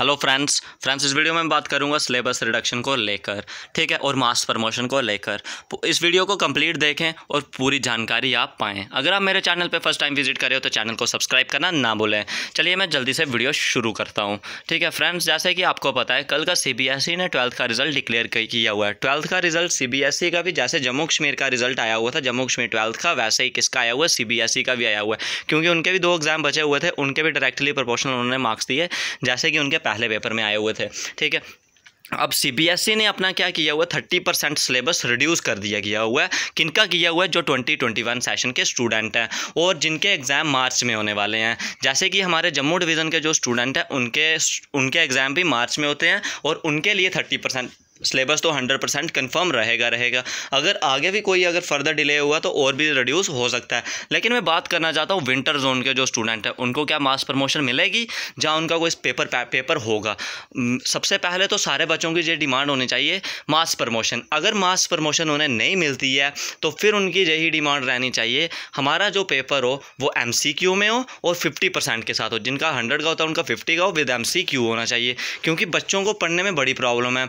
hello friends friends इस video में मैं बात करूंगा सिलेबस रिडक्शन को लेकर ठीक है और मास प्रमोशन को लेकर तो इस वीडियो को कंप्लीट देखें और पूरी जानकारी आप पाएँ अगर आप मेरे चैनल पर फर्स्ट टाइम विजिट करें तो चैनल को सब्सक्राइब करना ना भूलें चलिए मैं जल्दी से वीडियो शुरू करता हूँ ठीक है फ्रेंड्स जैसे कि आपको पता है कल का सी e ने ट्वेल्थ का रिजल्ट डिक्लेयर किया हुआ है ट्वेल्थ का रिजल्ट सी e का भी जैसे जम्मू कश्मीर का रिजल्ट आया हुआ था जम्मू कश्मीर ट्वेल्थ का वैसे ही किसका आया हुआ है सी e का भी आया हुआ है क्योंकि उनके भी दो एग्जाम बचे हुए थे उनके भी डायरेक्टली प्रपोर्शनल उन्होंने मार्क्स दिए जैसे कि उनके पहले पेपर में आए हुए थे ठीक है अब सीबीएसई e ने अपना क्या किया हुआ थर्टी परसेंट सिलेबस रिड्यूस कर दिया गया हुआ है किनका किया हुआ है जो ट्वेंटी ट्वेंटी वन सेशन के स्टूडेंट हैं और जिनके एग्ज़ाम मार्च में होने वाले हैं जैसे कि हमारे जम्मू डिवीज़न के जो स्टूडेंट हैं उनके उनके एग्ज़ाम भी मार्च में होते हैं और उनके लिए थर्टी परसेंट सिलेबस तो हंड्रेड परसेंट कन्फर्म रहेगा रहेगा अगर आगे भी कोई अगर फर्दर डिले हुआ तो और भी रिड्यूस हो सकता है लेकिन मैं बात करना चाहता हूँ विंटर जोन के जो स्टूडेंट हैं उनको क्या मास प्रमोशन मिलेगी जहाँ उनका कोई पेपर पेपर होगा सबसे पहले तो सारे बच्चों की ये डिमांड होनी चाहिए मास प्रमोशन अगर मास प्रमोशन उन्हें नहीं मिलती है तो फिर उनकी यही डिमांड रहनी चाहिए हमारा जो पेपर हो वो एम में हो और फिफ्टी के साथ हो जिनका हंड्रेड का होता है उनका फिफ्टी का हो विद एम होना चाहिए क्योंकि बच्चों को पढ़ने में बड़ी प्रॉब्लम है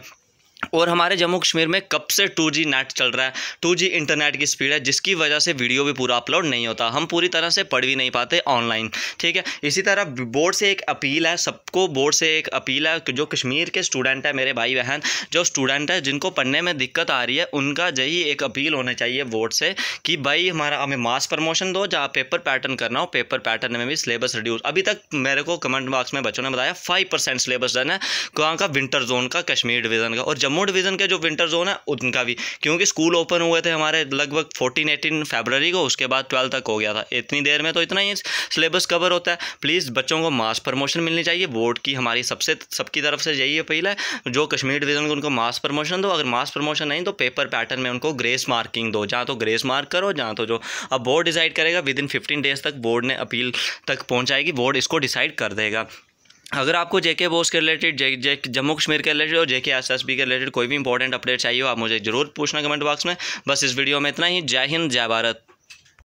और हमारे जम्मू कश्मीर में कब से 2G नेट चल रहा है 2G इंटरनेट की स्पीड है जिसकी वजह से वीडियो भी पूरा अपलोड नहीं होता हम पूरी तरह से पढ़ भी नहीं पाते ऑनलाइन ठीक है इसी तरह बोर्ड से एक अपील है सबको बोर्ड से एक अपील है जो कश्मीर के स्टूडेंट है मेरे भाई बहन जो स्टूडेंट है जिनको पढ़ने में दिक्कत आ रही है उनका यही एक अपील होना चाहिए बोर्ड से कि भाई हमारा हमें मास प्रमोशन दो जहाँ पेपर पैटर्न करना हो पेपर पैटर्न में भी सिलेबस रिड्यूस अभी तक मेरे को कमेंट बॉक्स में बच्चों ने बताया फाइव सिलेबस डन है कहाँ का विंटर जोन का कश्मीर डिवीज़न का और जम्मू डिवीज़न के जो विंटर जोन है उनका भी क्योंकि स्कूल ओपन हुए थे हमारे लगभग फोर्टीन एटीन फेबररी को उसके बाद ट्वेल्व तक हो गया था इतनी देर में तो इतना ही सिलेबस कवर होता है प्लीज़ बच्चों को मास प्रमोशन मिलनी चाहिए बोर्ड की हमारी सबसे सबकी तरफ से यही अपील है जो कश्मीर डिवीज़न को उनको मास प्रमोशन दो अगर मास प्रमोशन नहीं तो पेपर पैटर्न में उनको ग्रेस मार्किंग दो जहाँ तो ग्रेस मार्क करो जहाँ तो जो अब बोर्ड डिसाइड करेगा विद इन फिफ्टीन डेज तक बोर्ड ने अपील तक पहुँचाएगी बोर्ड इसको डिसाइड कर देगा अगर आपको जेके बोस के related J J Jammu Kashmir के रिलेटेड और जेके एसएसबी के रिलेटेड कोई भी इंपॉर्टेंट अपडेट चाहिए हो आप मुझे जरूर पूछना कमेंट बॉक्स में बस इस वीडियो में इतना ही जय हिंद जय भारत